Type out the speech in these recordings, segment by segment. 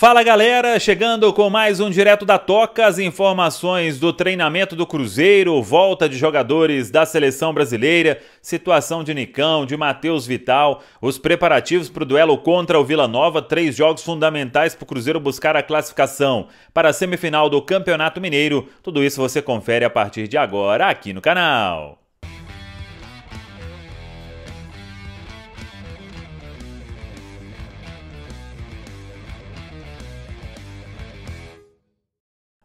Fala galera, chegando com mais um Direto da Toca, as informações do treinamento do Cruzeiro, volta de jogadores da seleção brasileira, situação de Nicão, de Matheus Vital, os preparativos para o duelo contra o Vila Nova, três jogos fundamentais para o Cruzeiro buscar a classificação para a semifinal do Campeonato Mineiro. Tudo isso você confere a partir de agora aqui no canal.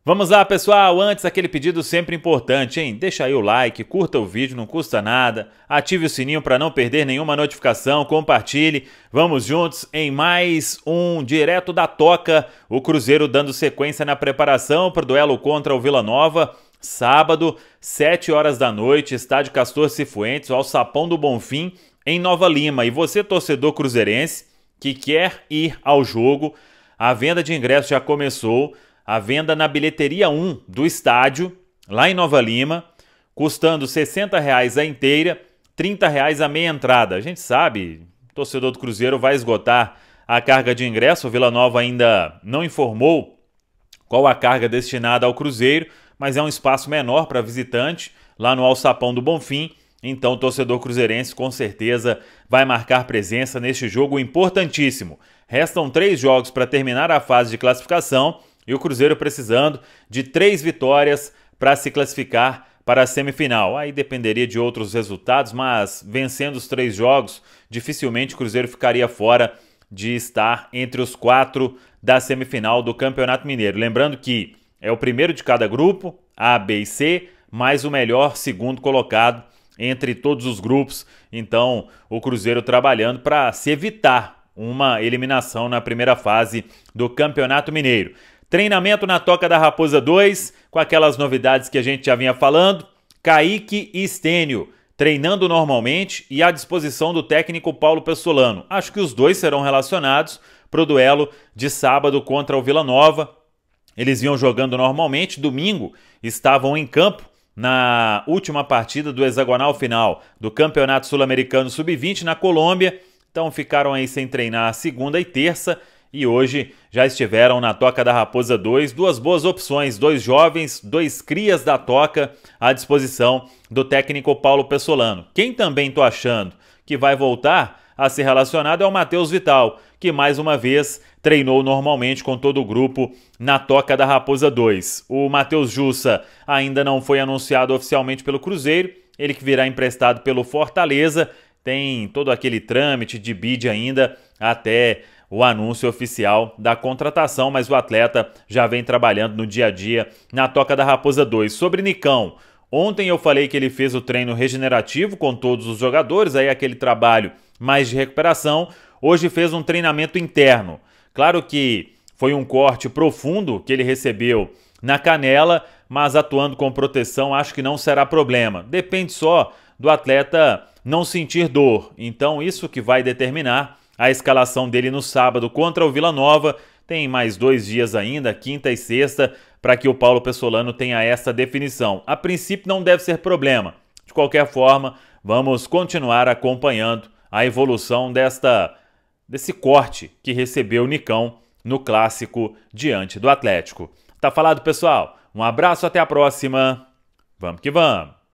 Vamos lá, pessoal! Antes, aquele pedido sempre importante, hein? Deixa aí o like, curta o vídeo, não custa nada, ative o sininho para não perder nenhuma notificação, compartilhe. Vamos juntos em mais um Direto da Toca, o Cruzeiro dando sequência na preparação para o duelo contra o Vila Nova. Sábado, 7 horas da noite, estádio Castor Cifuentes, ao Sapão do Bonfim, em Nova Lima. E você, torcedor cruzeirense, que quer ir ao jogo, a venda de ingressos já começou à venda na bilheteria 1 do estádio, lá em Nova Lima, custando R$ 60 a inteira, R$ 30,00 a meia entrada. A gente sabe, torcedor do Cruzeiro vai esgotar a carga de ingresso. O Vila Nova ainda não informou qual a carga destinada ao Cruzeiro, mas é um espaço menor para visitante, lá no Alçapão do Bonfim. Então, o torcedor cruzeirense com certeza vai marcar presença neste jogo importantíssimo. Restam três jogos para terminar a fase de classificação e o Cruzeiro precisando de três vitórias para se classificar para a semifinal. Aí dependeria de outros resultados, mas vencendo os três jogos, dificilmente o Cruzeiro ficaria fora de estar entre os quatro da semifinal do Campeonato Mineiro. Lembrando que é o primeiro de cada grupo, A, B e C, mais o melhor segundo colocado entre todos os grupos. Então, o Cruzeiro trabalhando para se evitar uma eliminação na primeira fase do Campeonato Mineiro. Treinamento na Toca da Raposa 2, com aquelas novidades que a gente já vinha falando. Kaique e Stênio treinando normalmente e à disposição do técnico Paulo Pessolano. Acho que os dois serão relacionados para o duelo de sábado contra o Vila Nova. Eles vinham jogando normalmente, domingo estavam em campo na última partida do hexagonal final do Campeonato Sul-Americano Sub-20 na Colômbia. Então ficaram aí sem treinar segunda e terça e hoje já estiveram na Toca da Raposa 2. Duas boas opções, dois jovens, dois crias da Toca à disposição do técnico Paulo Pessolano. Quem também tô achando que vai voltar a ser relacionado é o Matheus Vital, que mais uma vez treinou normalmente com todo o grupo na Toca da Raposa 2. O Matheus Jussa ainda não foi anunciado oficialmente pelo Cruzeiro, ele que virá emprestado pelo Fortaleza, tem todo aquele trâmite de bid ainda até o anúncio oficial da contratação, mas o atleta já vem trabalhando no dia a dia na Toca da Raposa 2. Sobre Nicão, ontem eu falei que ele fez o treino regenerativo com todos os jogadores, aí aquele trabalho mais de recuperação. Hoje fez um treinamento interno. Claro que foi um corte profundo que ele recebeu na canela, mas atuando com proteção acho que não será problema. Depende só do atleta não sentir dor. Então, isso que vai determinar a escalação dele no sábado contra o Vila Nova tem mais dois dias ainda, quinta e sexta, para que o Paulo Pessolano tenha essa definição. A princípio não deve ser problema. De qualquer forma, vamos continuar acompanhando a evolução desta desse corte que recebeu o Nicão no clássico diante do Atlético. Tá falado, pessoal? Um abraço, até a próxima. Vamos que vamos.